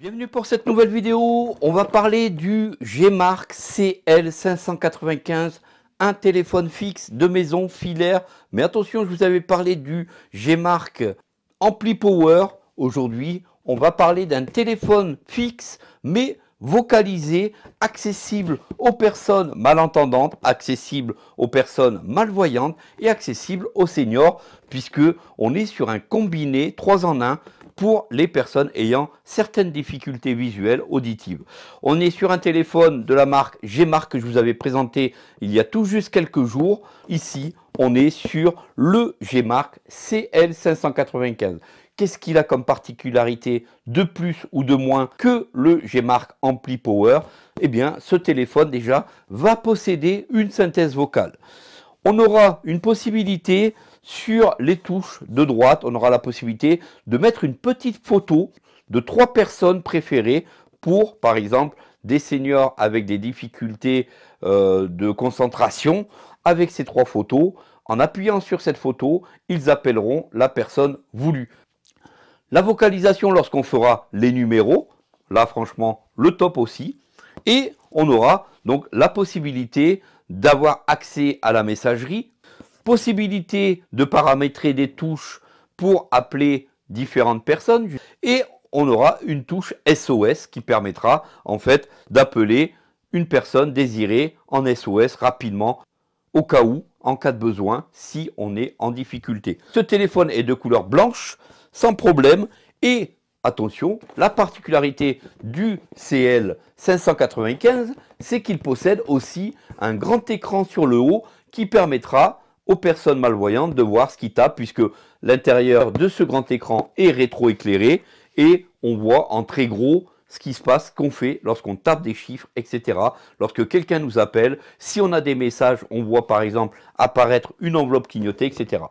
Bienvenue pour cette nouvelle vidéo. On va parler du G-Mark CL595, un téléphone fixe de maison filaire. Mais attention, je vous avais parlé du Gmark Ampli Power. Aujourd'hui, on va parler d'un téléphone fixe mais vocalisé, accessible aux personnes malentendantes, accessible aux personnes malvoyantes et accessible aux seniors puisque on est sur un combiné 3 en 1 pour les personnes ayant certaines difficultés visuelles, auditives. On est sur un téléphone de la marque Gmark que je vous avais présenté il y a tout juste quelques jours. Ici, on est sur le Gmark CL595. Qu'est-ce qu'il a comme particularité de plus ou de moins que le Gmark Ampli Power Eh bien, ce téléphone déjà va posséder une synthèse vocale. On aura une possibilité sur les touches de droite, on aura la possibilité de mettre une petite photo de trois personnes préférées pour, par exemple, des seniors avec des difficultés euh, de concentration. Avec ces trois photos, en appuyant sur cette photo, ils appelleront la personne voulue. La vocalisation lorsqu'on fera les numéros, là franchement le top aussi. Et on aura donc la possibilité d'avoir accès à la messagerie possibilité de paramétrer des touches pour appeler différentes personnes et on aura une touche SOS qui permettra en fait d'appeler une personne désirée en SOS rapidement au cas où en cas de besoin si on est en difficulté. Ce téléphone est de couleur blanche sans problème et attention, la particularité du CL595 c'est qu'il possède aussi un grand écran sur le haut qui permettra aux personnes malvoyantes de voir ce qui tape, puisque l'intérieur de ce grand écran est rétroéclairé et on voit en très gros ce qui se passe, qu'on fait lorsqu'on tape des chiffres, etc. Lorsque quelqu'un nous appelle, si on a des messages, on voit par exemple apparaître une enveloppe clignotée, etc.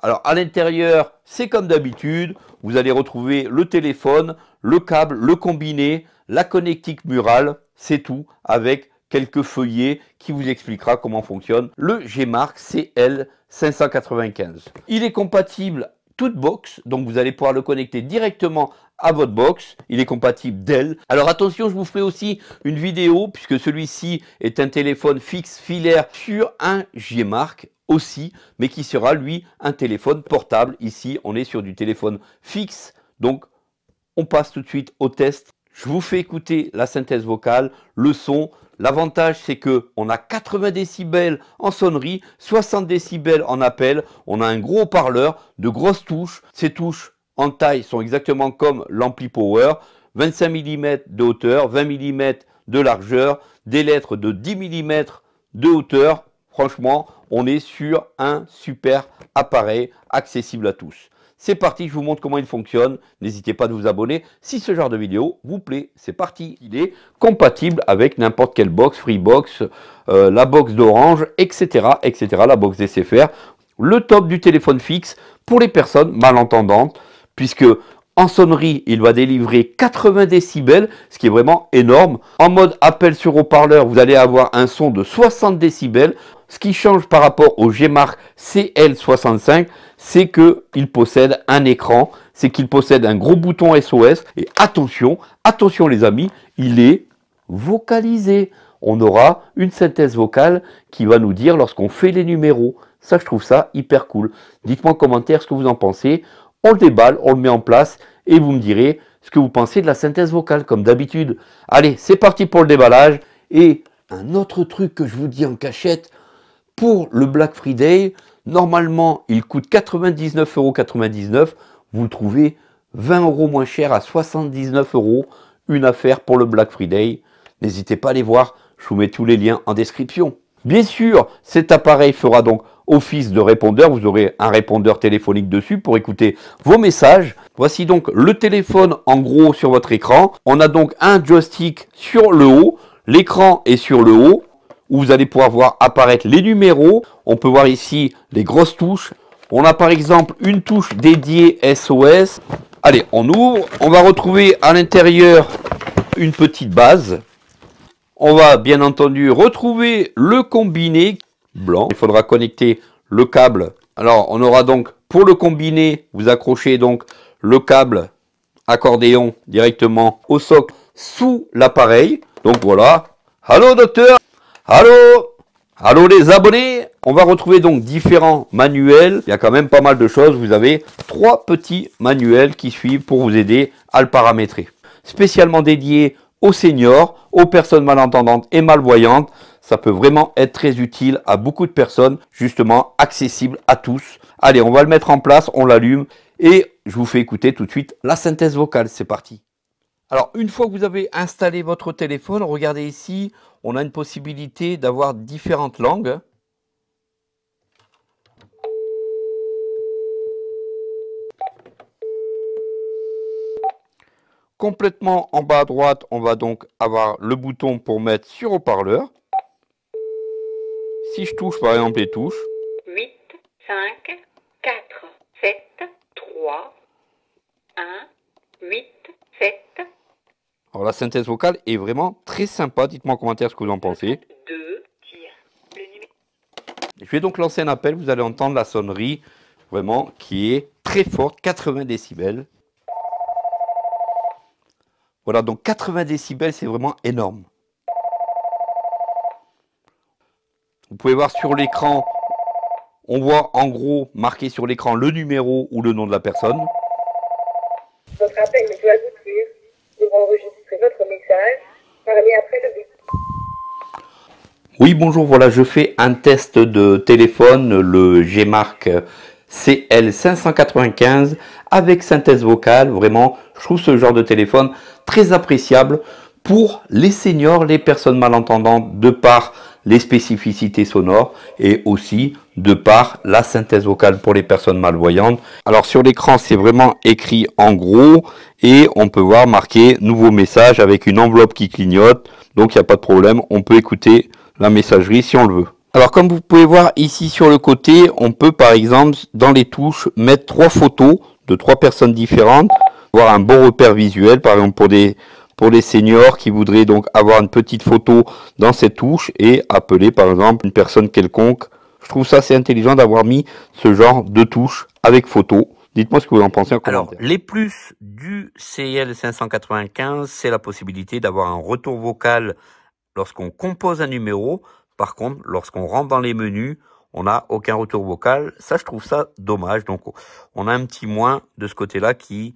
Alors à l'intérieur, c'est comme d'habitude, vous allez retrouver le téléphone, le câble, le combiné, la connectique murale, c'est tout avec quelques feuillets qui vous expliquera comment fonctionne le G-Mark CL595. Il est compatible toute box, donc vous allez pouvoir le connecter directement à votre box, il est compatible Dell. Alors attention, je vous ferai aussi une vidéo, puisque celui-ci est un téléphone fixe filaire sur un G-Mark aussi, mais qui sera lui un téléphone portable. Ici, on est sur du téléphone fixe, donc on passe tout de suite au test je vous fais écouter la synthèse vocale, le son. L'avantage, c'est que on a 80 décibels en sonnerie, 60 décibels en appel. On a un gros parleur, de grosses touches. Ces touches en taille sont exactement comme l'ampli Power. 25 mm de hauteur, 20 mm de largeur, des lettres de 10 mm de hauteur. Franchement, on est sur un super appareil accessible à tous. C'est parti, je vous montre comment il fonctionne. N'hésitez pas à vous abonner. Si ce genre de vidéo vous plaît, c'est parti. Il est compatible avec n'importe quelle box, Freebox, euh, la box d'Orange, etc., etc., la box DCFR. Le top du téléphone fixe pour les personnes malentendantes, puisque en sonnerie, il va délivrer 80 décibels, ce qui est vraiment énorme. En mode appel sur haut-parleur, vous allez avoir un son de 60 décibels. Ce qui change par rapport au G-Mark CL65, c'est qu'il possède un écran, c'est qu'il possède un gros bouton SOS. Et attention, attention les amis, il est vocalisé. On aura une synthèse vocale qui va nous dire lorsqu'on fait les numéros. Ça, je trouve ça hyper cool. Dites-moi en commentaire ce que vous en pensez. On le déballe, on le met en place et vous me direz ce que vous pensez de la synthèse vocale, comme d'habitude. Allez, c'est parti pour le déballage. Et un autre truc que je vous dis en cachette, pour le Black Friday, normalement, il coûte 99,99€. Vous le trouvez 20 euros moins cher à 79 euros. Une affaire pour le Black Friday. N'hésitez pas à les voir. Je vous mets tous les liens en description. Bien sûr, cet appareil fera donc office de répondeur. Vous aurez un répondeur téléphonique dessus pour écouter vos messages. Voici donc le téléphone en gros sur votre écran. On a donc un joystick sur le haut. L'écran est sur le haut où vous allez pouvoir voir apparaître les numéros. On peut voir ici les grosses touches. On a par exemple une touche dédiée SOS. Allez, on ouvre. On va retrouver à l'intérieur une petite base. On va bien entendu retrouver le combiné blanc. Il faudra connecter le câble. Alors, on aura donc pour le combiné, vous accrochez donc le câble accordéon directement au socle sous l'appareil. Donc voilà. Allô docteur Allô Allô les abonnés On va retrouver donc différents manuels. Il y a quand même pas mal de choses. Vous avez trois petits manuels qui suivent pour vous aider à le paramétrer. Spécialement dédié aux seniors, aux personnes malentendantes et malvoyantes. Ça peut vraiment être très utile à beaucoup de personnes, justement accessible à tous. Allez, on va le mettre en place, on l'allume et je vous fais écouter tout de suite la synthèse vocale. C'est parti alors une fois que vous avez installé votre téléphone, regardez ici, on a une possibilité d'avoir différentes langues. Complètement en bas à droite, on va donc avoir le bouton pour mettre sur haut-parleur. Si je touche par exemple les touches. 8, 5, la synthèse vocale est vraiment très sympa. Dites-moi en commentaire ce que vous en pensez. Je vais donc lancer un appel. Vous allez entendre la sonnerie vraiment qui est très forte, 80 décibels. Voilà, donc 80 décibels, c'est vraiment énorme. Vous pouvez voir sur l'écran, on voit en gros marqué sur l'écran le numéro ou le nom de la personne. appel Oui, bonjour, voilà, je fais un test de téléphone, le G-Mark CL595 avec synthèse vocale. Vraiment, je trouve ce genre de téléphone très appréciable pour les seniors, les personnes malentendantes, de par les spécificités sonores et aussi de par la synthèse vocale pour les personnes malvoyantes. Alors sur l'écran, c'est vraiment écrit en gros et on peut voir marqué nouveau message avec une enveloppe qui clignote. Donc il n'y a pas de problème, on peut écouter la messagerie si on le veut. Alors comme vous pouvez voir ici sur le côté, on peut par exemple dans les touches mettre trois photos de trois personnes différentes, voir un bon repère visuel par exemple pour des pour les seniors qui voudraient donc avoir une petite photo dans cette touche et appeler par exemple une personne quelconque. Je trouve ça assez intelligent d'avoir mis ce genre de touche avec photo. Dites-moi ce que vous en pensez. En Alors, les plus du CL595, c'est la possibilité d'avoir un retour vocal lorsqu'on compose un numéro. Par contre, lorsqu'on rentre dans les menus, on n'a aucun retour vocal. Ça, je trouve ça dommage. Donc, on a un petit moins de ce côté-là qui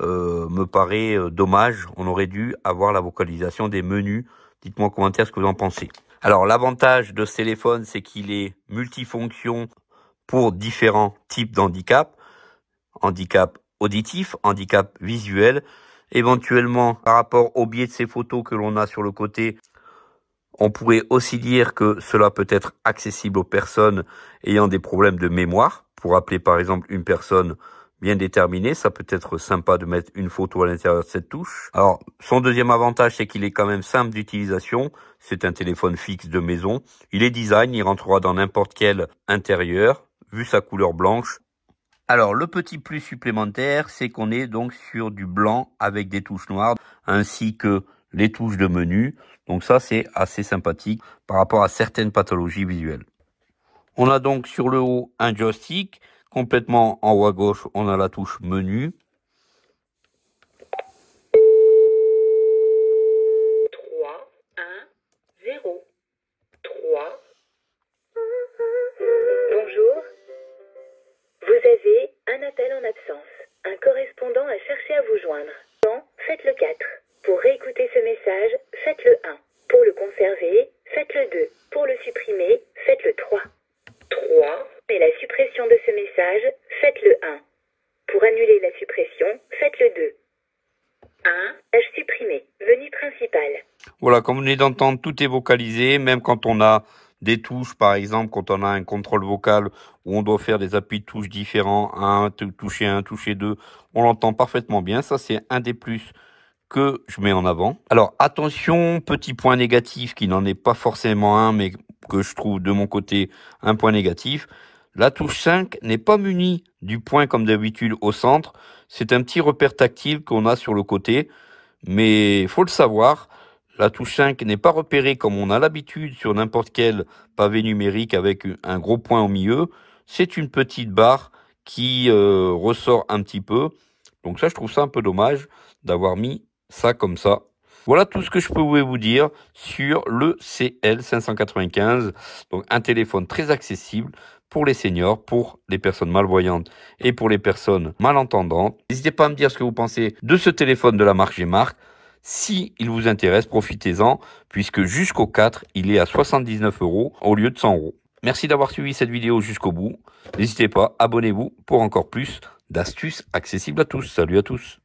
euh, me paraît euh, dommage. On aurait dû avoir la vocalisation des menus. Dites-moi en commentaire ce que vous en pensez. Alors, l'avantage de ce téléphone, c'est qu'il est multifonction pour différents types d'handicap. Handicap auditif, handicap visuel. Éventuellement, par rapport au biais de ces photos que l'on a sur le côté, on pourrait aussi dire que cela peut être accessible aux personnes ayant des problèmes de mémoire. Pour appeler par exemple une personne bien déterminée, ça peut être sympa de mettre une photo à l'intérieur de cette touche. Alors, son deuxième avantage, c'est qu'il est quand même simple d'utilisation. C'est un téléphone fixe de maison. Il est design, il rentrera dans n'importe quel intérieur, vu sa couleur blanche. Alors, le petit plus supplémentaire, c'est qu'on est donc sur du blanc avec des touches noires, ainsi que les touches de menu. Donc ça, c'est assez sympathique par rapport à certaines pathologies visuelles. On a donc sur le haut un joystick. Complètement en haut à gauche, on a la touche menu. 3 1 0 Bonjour, vous avez un appel en absence. Un correspondant a cherché à vous joindre. Bon, faites le 4. Pour réécouter ce message, faites le 1. Pour le conserver, faites le 2. Pour le supprimer, faites le 3. 3. Et la suppression de ce message, faites le 1. Pour annuler la suppression, faites le 2. 1. H supprimé. Venue principal. Voilà, comme on venez d'entendre, tout est vocalisé, même quand on a des touches, par exemple, quand on a un contrôle vocal où on doit faire des appuis de touches différents, un, toucher un, toucher 2, on l'entend parfaitement bien. Ça, c'est un des plus que je mets en avant. Alors attention, petit point négatif qui n'en est pas forcément un, mais que je trouve de mon côté un point négatif. La touche 5 n'est pas munie du point comme d'habitude au centre. C'est un petit repère tactile qu'on a sur le côté. Mais il faut le savoir, la touche 5 n'est pas repérée comme on a l'habitude sur n'importe quel pavé numérique avec un gros point au milieu. C'est une petite barre qui euh, ressort un petit peu. Donc ça, je trouve ça un peu dommage d'avoir mis ça comme ça. Voilà tout ce que je pouvais vous dire sur le CL595. Donc un téléphone très accessible pour les seniors, pour les personnes malvoyantes et pour les personnes malentendantes. N'hésitez pas à me dire ce que vous pensez de ce téléphone de la marque g Si il vous intéresse, profitez-en, puisque jusqu'au 4, il est à 79 euros au lieu de 100 euros. Merci d'avoir suivi cette vidéo jusqu'au bout. N'hésitez pas, abonnez-vous pour encore plus d'astuces accessibles à tous. Salut à tous.